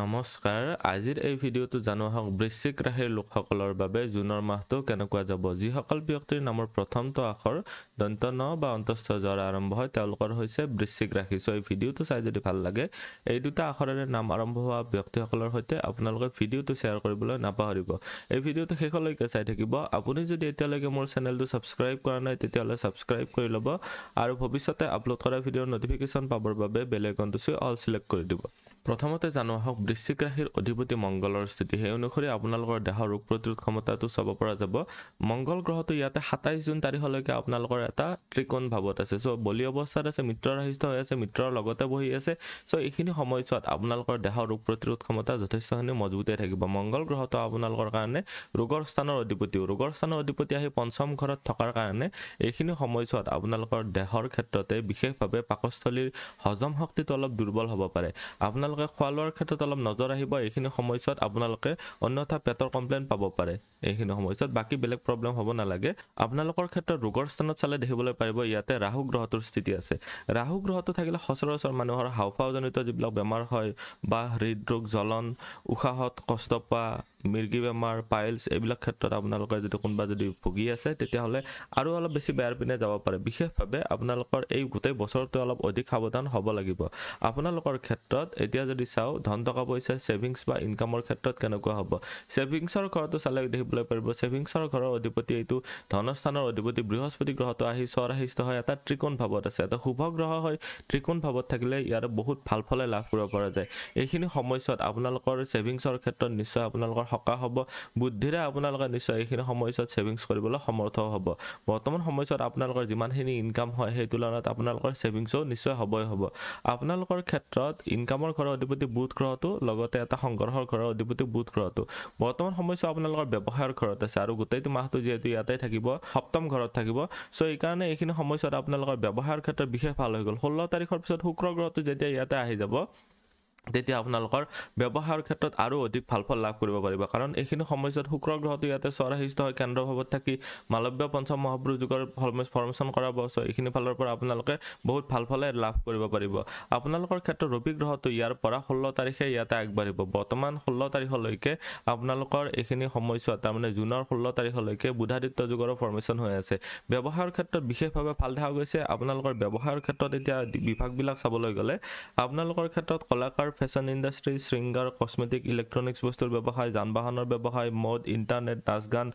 নমস্কাৰ আজিৰ এই ভিডিঅ'টো জানো আহক বৃশ্চিক ৰাশিৰ লোকসকলৰ বাবে জুনৰ মাহটো কেনেকুৱা যাব যিসকল ব্যক্তিৰ নামৰ প্ৰথমটো আখৰ দন্ত ন বা অন্তস্থ জ্বৰ আৰম্ভ হয় তেওঁলোকৰ হৈছে বৃশ্চিক ৰাশি চ' এই ভিডিঅ'টো চাই যদি ভাল লাগে এই দুটা আখৰেৰে নাম আৰম্ভ হোৱা ব্যক্তিসকলৰ সৈতে আপোনালোকে ভিডিঅ'টো শ্বেয়াৰ কৰিবলৈ নাপাহৰিব এই ভিডিঅ'টো শেষলৈকে চাই থাকিব আপুনি যদি এতিয়ালৈকে মোৰ চেনেলটো ছাবস্ক্ৰাইব কৰা নাই তেতিয়াহ'লে ছাবস্ক্ৰাইব কৰি ল'ব আৰু ভৱিষ্যতে আপলোড কৰা ভিডিঅ'ৰ নটিফিকেশ্যন পাবৰ বাবে বেলেগ অন্তচুই অল চিলেক্ট কৰি দিব প্ৰথমতে জানো আহক বৃশ্চিক ৰাশিৰ অধিপতি মংগলৰ স্থিতি সেই অনুসৰি আপোনালোকৰ দেহৰ ৰোগ প্ৰতিৰোধ ক্ষমতাটো চাব পৰা যাব মংগল গ্ৰহটো ইয়াতে সাতাইছ জুন তাৰিখলৈকে আপোনালোকৰ এটা ত্ৰিকোণ ভাৱত আছে চ' বলি অৱস্থাত আছে মিত্ৰ ৰাহিষ্ঠ হৈ আছে মিত্ৰৰ লগতে বহি আছে চ' এইখিনি সময়ছোৱাত আপোনালোকৰ দেহৰ ৰোগ প্ৰতিৰোধ ক্ষমতা যথেষ্টখিনি মজবুতে থাকিব মংগল গ্ৰহটো আপোনালোকৰ কাৰণে ৰোগৰ স্থানৰ অধিপতিও ৰোগৰ স্থানৰ অধিপতি আহি পঞ্চম ঘৰত থকাৰ কাৰণে এইখিনি সময়ছোৱাত আপোনালোকৰ দেহৰ ক্ষেত্ৰতে বিশেষভাৱে পাকস্থলীৰ হজম শক্তিটো অলপ দুৰ্বল হ'ব পাৰে আপোনালোক আপোনালোকে খোৱা লোৱাৰ ক্ষেত্ৰত অলপ নজৰ আহিব এইখিনি সময়ছোৱাত আপোনালোকে অন্যথা পেটৰ কমপ্লেইন পাব পাৰে এইখিনি সময়ছোৱাত বাকী বেলেগ প্ৰব্লেম হ'ব নালাগে আপোনালোকৰ ক্ষেত্ৰত ৰোগৰ স্থানত চালে দেখিবলৈ পাৰিব ইয়াতে ৰাহু গ্ৰহটোৰ স্থিতি আছে ৰাহু গ্ৰহটো থাকিলে সচৰাচৰ মানুহৰ হাওফাওজনিত যিবিলাক বেমাৰ হয় বা হৃদৰোগ জ্বলন উশাহত কষ্ট পোৱা মিৰ্গী বেমাৰ পাইলছ এইবিলাক ক্ষেত্ৰত আপোনালোকে যদি কোনোবা যদি ভুগি আছে তেতিয়াহ'লে আৰু অলপ বেছি বেয়াৰ পিনে যাব পাৰে বিশেষভাৱে আপোনালোকৰ এই গোটেই বছৰটো অলপ অধিক সাৱধান হ'ব লাগিব আপোনালোকৰ ক্ষেত্ৰত এতিয়া যদি চাওঁ ধন টকা পইচা ছেভিংছ বা ইনকামৰ ক্ষেত্ৰত কেনেকুৱা হ'ব ছেভিংছৰ ঘৰটো চালে দেখিবলৈ পাৰিব ছেভিংছৰ ঘৰৰ অধিপতি এইটো ধনস্থানৰ অধিপতি বৃহস্পতি গ্ৰহটো আহি স্বৰাহিষ্ট হয় এটা ত্ৰিকোণ ভাৱত আছে এটা শুভ গ্ৰহ হয় ত্ৰিকোণ ভাৱত থাকিলে ইয়াৰ বহুত ভাল ফলে লাভ কৰিব পৰা যায় এইখিনি সময়ছোৱাত আপোনালোকৰ ছেভিংছৰ ক্ষেত্ৰত নিশ্চয় আপোনালোকৰ সকাহ হ'ব বুদ্ধিৰে আপোনালোকে নিশ্চয় এইখিনি সময়ছোৱাত ছেভিংছ কৰিবলৈ সমৰ্থ হ'ব বৰ্তমান সময়ছোৱাত আপোনালোকৰ যিমানখিনি ইনকাম হয় সেই তুলনাত আপোনালোকৰ ছেভিংছো নিশ্চয় হ'বই হ'ব আপোনালোকৰ ক্ষেত্ৰত ইনকামৰ ঘৰৰ অধিপতি বুধ গ্ৰহটো লগতে এটা সংগ্ৰহৰ ঘৰৰ অধিপতি বুধ গ্ৰহটো বৰ্তমান সময়ছোৱা আপোনালোকৰ ব্যৱসায়ৰ ঘৰত আছে আৰু গোটেইটো মাহটো যিহেতু ইয়াতে থাকিব সপ্তম ঘৰত থাকিব চ' এইকাৰণে এইখিনি সময়ছোৱাত আপোনালোকৰ ব্যৱসায়ৰ ক্ষেত্ৰত বিশেষ ভাল হৈ গ'ল ষোল্ল তাৰিখৰ পিছত শুক্ৰ গ্ৰহটো যেতিয়া ইয়াতে আহি যাব তেতিয়া আপোনালোকৰ ব্যৱহাৰৰ ক্ষেত্ৰত আৰু অধিক ফল লাভ কৰিব পাৰিব কাৰণ এইখিনি সময়ছোৱাত শুক্ৰ গ্ৰহটো ইয়াতে স্বৰাহিষ্ট হয় কেন্দ্ৰভাৱত থাকি মালব্য পঞ্চম মহাপুৰুষ যুগৰ ফল ফৰ্মেশ্যন কৰা আছে এইখিনি ফালৰ পৰা আপোনালোকে বহুত ভাল ফলে লাভ কৰিব পাৰিব আপোনালোকৰ ক্ষেত্ৰত ৰবি গ্ৰহটো ইয়াৰ পৰা ষোল্ল তাৰিখে ইয়াতে আগবাঢ়িব বৰ্তমান ষোল্ল তাৰিখলৈকে আপোনালোকৰ এইখিনি সময়ছোৱাত তাৰমানে জুনৰ ষোল্ল তাৰিখলৈকে বুধাদিত্য যুগৰ ফৰ্মেশ্যন হৈ আছে ব্যৱহাৰৰ ক্ষেত্ৰত বিশেষভাৱে ভাল দেখা গৈছে আপোনালোকৰ ব্যৱহাৰৰ ক্ষেত্ৰত এতিয়া বিভাগবিলাক চাবলৈ গ'লে আপোনালোকৰ ক্ষেত্ৰত কলাকাৰ ফাৰ ফেশ্বন ইণ্ডাষ্ট্ৰী শৃংগাৰ কছমেটিক ইলেক্ট্ৰনিক্স বস্তুৰ ব্যৱসায় যান বাহনৰ ব্যৱসায় মদ ইণ্টাৰনেট নাচ গান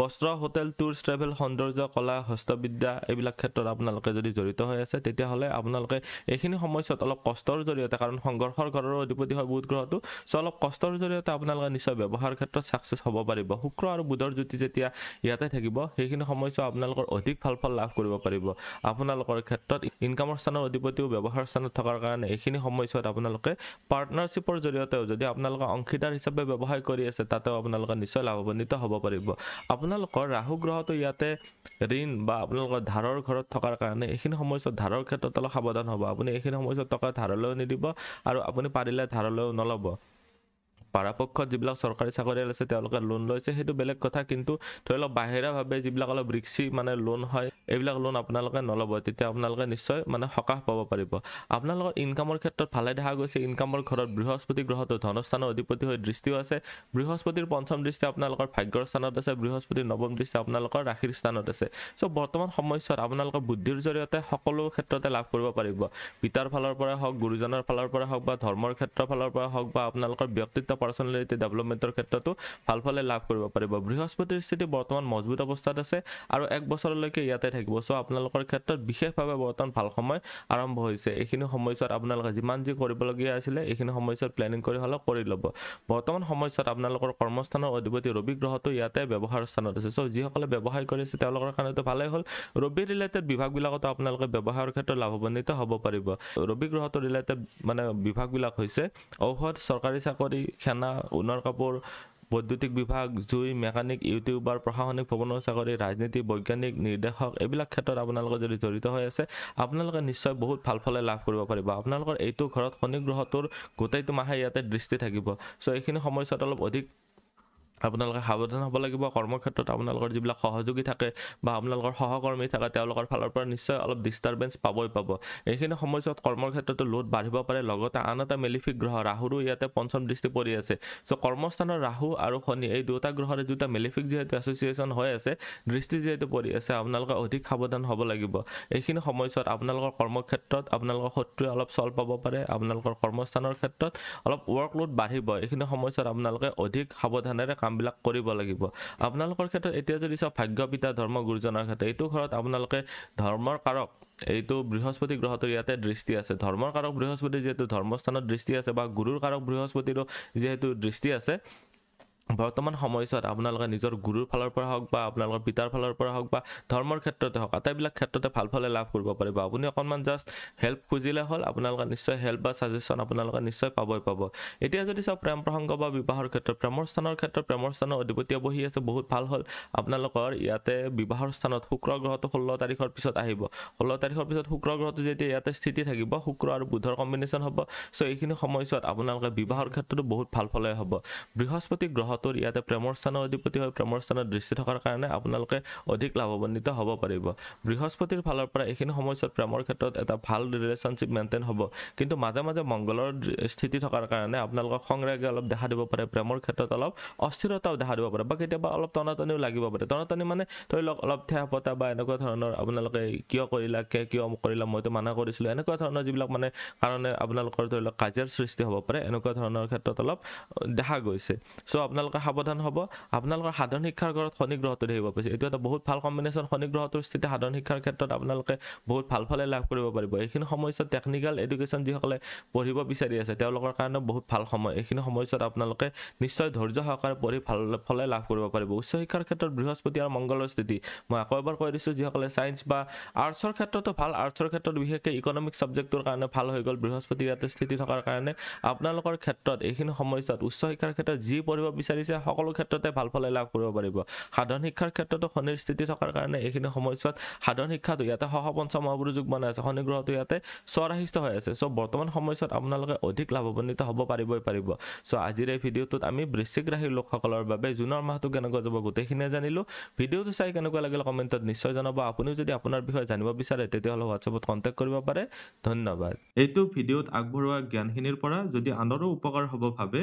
বস্ত্ৰ হোটেল টুৰ্ছ ট্ৰেভেল সৌন্দৰ্য কলা হস্তবিদ্যা এইবিলাক ক্ষেত্ৰত আপোনালোকে যদি জড়িত হৈ আছে তেতিয়াহ'লে আপোনালোকে এইখিনি সময়ছোৱাত অলপ কষ্টৰ জৰিয়তে কাৰণ সংঘৰ্ষৰ ঘৰৰ অধিপতি হয় বুধ গ্ৰহটো চ' অলপ কষ্টৰ জৰিয়তে আপোনালোকে নিশ্চয় ব্যৱসায়ৰ ক্ষেত্ৰত ছাকচেছ হ'ব পাৰিব শুক্ৰ আৰু বুধৰ জ্যোতি যেতিয়া ইয়াতে থাকিব সেইখিনি সময়ছোৱা আপোনালোকৰ অধিক ভাল ফল লাভ কৰিব পাৰিব আপোনালোকৰ ক্ষেত্ৰত ইনকামৰ স্থানৰ অধিপতিও ব্যৱসায়ৰ স্থানত থকাৰ কাৰণে এইখিনি সময়ছোৱাত আপোনালোকে পাৰ্টনাৰশ্বিপৰ জৰিয়তেও যদি আপোনালোকে অংশীদাৰ হিচাপে ব্যৱসায় কৰি আছে তাতেও আপোনালোকে নিশ্চয় লাভান্বিত হ'ব পাৰিব আপোনালোকৰ ৰাহু গ্ৰহটো ইয়াতে ঋণ বা আপোনালোকৰ ধাৰৰ ঘৰত থকাৰ কাৰণে এইখিনি সময়ছোৱাত ধাৰৰ ক্ষেত্ৰত অলপ সাৱধান হ'ব আপুনি এইখিনি সময়ছোৱাত টকা ধাৰলৈও নিদিব আৰু আপুনি পাৰিলে ধাৰলৈও নল'ব পাৰাপক্ষত যিবিলাক চৰকাৰী চাকৰিয়াল আছে তেওঁলোকে লোন লৈছে সেইটো বেলেগ কথা কিন্তু ধৰি লওক বাহিৰাভাৱে যিবিলাক অলপ ৰিক্সি মানে লোন হয় এইবিলাক লোন আপোনালোকে নল'ব তেতিয়া আপোনালোকে নিশ্চয় মানে সকাহ পাব পাৰিব আপোনালোকৰ ইনকামৰ ক্ষেত্ৰত ভালে দেখা গৈছে ইনকামৰ ঘৰত বৃহস্পতি গ্ৰহটো ধনস্থানৰ অধিপতি হৈ দৃষ্টিও আছে বৃহস্পতিৰ পঞ্চম দৃষ্টি আপোনালোকৰ ভাগ্যৰ স্থানত আছে বৃহস্পতিৰ নৱম দৃষ্টি আপোনালোকৰ ৰাশিৰ স্থানত আছে চ' বৰ্তমান সময়ছোৱাত আপোনালোকৰ বুদ্ধিৰ জৰিয়তে সকলো ক্ষেত্ৰতে লাভ কৰিব পাৰিব পিতাৰ ফালৰ পৰাই হওক গুৰুজনৰ ফালৰ পৰাই হওক বা ধৰ্মৰ ক্ষেত্ৰৰ ফালৰ পৰাই হওক বা আপোনালোকৰ ব্যক্তিত্ব পাৰ্চনেলিটি ডেভেলপমেণ্টৰ ক্ষেত্ৰতো ভাল ফালে লাভ কৰিব পাৰিব বৃহস্পতিৰ স্থিতি বৰ্তমান মজবুত অৱস্থাত আছে আৰু এক বছৰলৈকে ইয়াতে থাকিব চ' আপোনালোকৰ ক্ষেত্ৰত বিশেষভাৱে বৰ্তমান ভাল সময় আৰম্ভ হৈছে এইখিনি সময়ছোৱাত আপোনালোকে যিমান যি কৰিবলগীয়া আছিলে এইখিনি সময়ছোৱাত প্লেনিং কৰি হ'লেও কৰি ল'ব বৰ্তমান সময়ছোৱাত আপোনালোকৰ কৰ্মস্থানৰ অধিপতি ৰবি গ্ৰহটো ইয়াতে ব্যৱহাৰ স্থানত আছে চ' যিসকলে ব্যৱসায় কৰি আছে তেওঁলোকৰ কাৰণেতো ভালেই হ'ল ৰবি ৰিলেটেড বিভাগবিলাকতো আপোনালোকে ব্যৱসায়ৰ ক্ষেত্ৰত লাভান্বিত হ'ব পাৰিব ৰবি গ্ৰহটো ৰিলেটেড মানে বিভাগবিলাক হৈছে ঔষধ চৰকাৰী চাকৰি সেনা সোণৰ কাপোৰ বৈদ্যুতিক বিভাগ জুই মেকানিক ইউটিউবাৰ প্ৰশাসনিক ভৱনৰ চাকৰি ৰাজনীতি বৈজ্ঞানিক নিৰ্দেশক এইবিলাক ক্ষেত্ৰত আপোনালোকে যদি জড়িত হৈ আছে আপোনালোকে নিশ্চয় বহুত ভাল ফলে লাভ কৰিব পাৰিব আপোনালোকৰ এইটো ঘৰত শনি গ্ৰহটোৰ গোটেইটো মাহে ইয়াতে দৃষ্টি থাকিব চ' এইখিনি সময়ছোৱাত অলপ অধিক আপোনালোকে সাৱধান হ'ব লাগিব কৰ্মক্ষেত্ৰত আপোনালোকৰ যিবিলাক সহযোগী থাকে বা আপোনালোকৰ সহকৰ্মী থাকে তেওঁলোকৰ ফালৰ পৰা নিশ্চয় অলপ ডিষ্টাৰ্বেঞ্চ পাবই পাব এইখিনি সময়ছোৱাত কৰ্মক্ষেত্ৰতো লোড বাঢ়িব পাৰে লগতে আন এটা মেলিফিক গ্ৰহ ৰাহুৰো ইয়াতে পঞ্চম দৃষ্টি পৰি আছে চ' কৰ্মস্থানৰ ৰাহু আৰু শনি এই দুটা গ্ৰহৰে দুটা মেলিফিক যিহেতু এছ'চিয়েচন হৈ আছে দৃষ্টি যিহেতু পৰি আছে আপোনালোকে অধিক সাৱধান হ'ব লাগিব এইখিনি সময়ছোৱাত আপোনালোকৰ কৰ্মক্ষেত্ৰত আপোনালোকৰ শত্ৰুৱে অলপ চল পাব পাৰে আপোনালোকৰ কৰ্মস্থানৰ ক্ষেত্ৰত অলপ ৱৰ্কলোড বাঢ়িব এইখিনি সময়ছোৱাত আপোনালোকে অধিক সাৱধানেৰে কাম কামবিলাক কৰিব লাগিব আপোনালোকৰ ক্ষেত্ৰত এতিয়া যদি চাওক ভাগ্য পিতা ধৰ্ম গুৰুজনাৰ ক্ষেত্ৰত এইটো ঘৰত আপোনালোকে ধৰ্মৰ কাৰক এইটো বৃহস্পতি গ্ৰহটো ইয়াতে দৃষ্টি আছে ধৰ্মৰ কাৰক বৃহস্পতি যিহেতু ধৰ্মস্থানত দৃষ্টি আছে বা গুৰুৰ কাৰক বৃহস্পতিৰো যিহেতু দৃষ্টি আছে বৰ্তমান সময়ছোৱাত আপোনালোকে নিজৰ গুৰুৰ ফালৰ পৰা হওক বা আপোনালোকৰ পিতাৰ ফালৰ পৰা হওক বা ধৰ্মৰ ক্ষেত্ৰতে হওক আটাইবিলাক ক্ষেত্ৰতে ভাল ফলে লাভ কৰিব পাৰিব আপুনি অকণমান জাষ্ট হেল্প খুজিলে হ'ল আপোনালোকে নিশ্চয় হেল্প বা ছাজেশ্যন আপোনালোকে নিশ্চয় পাবই পাব এতিয়া যদি চাওক প্ৰেম প্ৰসংগ বা বিবাহৰ ক্ষেত্ৰত প্ৰেমৰ স্থানৰ ক্ষেত্ৰত প্ৰেমৰ স্থানৰ অধিপতি বহি আছে বহুত ভাল হ'ল আপোনালোকৰ ইয়াতে বিবাহৰ স্থানত শুক্ৰ গ্ৰহটো ষোল্ল তাৰিখৰ পিছত আহিব ষোল্ল তাৰিখৰ পিছত শুক্ৰ গ্ৰহটো যেতিয়া ইয়াতে স্থিতি থাকিব শুক্ৰ আৰু বুধৰ কম্বিনেশ্যন হ'ব চ' এইখিনি সময়ছোৱাত আপোনালোকে বিবাহৰ ক্ষেত্ৰতো বহুত ভাল ফলে হ'ব বৃহস্পতি গ্ৰহত অটুট ইয়াতে প্ৰেমৰ স্থানৰ অধিপতি হয় প্ৰেমৰ স্থানত দৃষ্টি থকাৰ কাৰণে আপোনালোকে অধিক লাভৱান্বিত হ'ব পাৰিব বৃহস্পতিৰ ফালৰ পৰা এইখিনি সময়ছোৱাত প্ৰেমৰ ক্ষেত্ৰত এটা ভাল ৰিলেশ্যনশ্বিপ মেইনটেইন হ'ব কিন্তু মাজে মাজে মংগলৰ স্থিতি থকাৰ কাৰণে আপোনালোকৰ সংৰাগে অলপ দেখা দিব পাৰে প্ৰেমৰ ক্ষেত্ৰত অলপ অস্থিৰতাও দেখা দিব পাৰে বা কেতিয়াবা অলপ টনাটনিও লাগিব পাৰে টনাটনি মানে ধৰি লওক অলপ ঠেহ পতা বা এনেকুৱা ধৰণৰ আপোনালোকে কিয় কৰিলা কে কিয় কৰিলা মইতো মানা কৰিছিলোঁ এনেকুৱা ধৰণৰ যিবিলাক মানে কাৰণে আপোনালোকৰ ধৰি লওক কাজিয়াৰ সৃষ্টি হ'ব পাৰে এনেকুৱা ধৰণৰ ক্ষেত্ৰত অলপ দেখা গৈছে চ' আপোনালোকে আপোনালোকে সাৱধান হ'ব আপোনালোকৰ সাধাৰণ শিক্ষাৰ ঘৰত শনি গ্ৰহটো দেখিব পাৰিছে এইটো এটা বহুত ভাল কম্বিনেশ্যন শনি গ্ৰহটোৰ স্থিতি সাধাৰণ শিক্ষাৰ ক্ষেত্ৰত আপোনালোকে বহুত ভাল ফলে লাভ কৰিব পাৰিব এইখিনি সময়ছোৱাত টেকনিকেল এডুকেশ্যন যিসকলে পঢ়িব বিচাৰি আছে তেওঁলোকৰ কাৰণে বহুত ভাল সময় এইখিনি সময়ছোৱাত আপোনালোকে নিশ্চয় ধৈৰ্য সহকাৰে পঢ়ি ভাল ফলে লাভ কৰিব পাৰিব উচ্চ শিক্ষাৰ ক্ষেত্ৰত বৃহস্পতি আৰু মংগলৰ স্থিতি মই আকৌ এবাৰ কৈ দিছোঁ যিসকলে ছায়েন্স বা আৰ্টছৰ ক্ষেত্ৰতো ভাল আৰ্টছৰ ক্ষেত্ৰত বিশেষকে ইকনমিক ছাবজেক্টটোৰ কাৰণে ভাল হৈ গ'ল বৃহস্পতিৰ ইয়াতে স্থিতি থকাৰ কাৰণে আপোনালোকৰ ক্ষেত্ৰত এইখিনি সময়ছোৱাত উচ্চ শিক্ষাৰ ক্ষেত্ৰত যি পঢ়িব বিচাৰে বিচাৰিছে সকলো ক্ষেত্ৰতে ভাল ফলে লাভ কৰিব পাৰিব সাধাৰণ শিক্ষাৰ ক্ষেত্ৰতো শনিৰ স্থিতি থকাৰ কাৰণে এইখিনি সময়ছোৱাত সাধন শিক্ষাটো ইয়াতে সহ পঞ্চম অভিযোগ মানে আছে শনি গ্ৰহটো ইয়াতে স্বৰাহিষ্ট হৈ আছে চ' বৰ্তমান সময়ছোৱাত আপোনালোকে অধিক লাভৱান্বিত হ'ব পাৰিবই পাৰিব চ' আজিৰ এই ভিডিঅ'টোত আমি বৃশ্চিক ৰাশিৰ লোকসকলৰ বাবে জুনৰ মাহটো কেনেকুৱা যাব গোটেইখিনিয়ে জানিলোঁ ভিডিঅ'টো চাই কেনেকুৱা লাগিলে কমেণ্টত নিশ্চয় জনাব আপুনিও যদি আপোনাৰ বিষয়ে জানিব বিচাৰে তেতিয়াহ'লে হোৱাটছএপত কণ্টেক্ট কৰিব পাৰে ধন্যবাদ এইটো ভিডিঅ'ত আগবঢ়োৱা জ্ঞানখিনিৰ পৰা যদি আনৰো উপকাৰ হ'ব ভাবে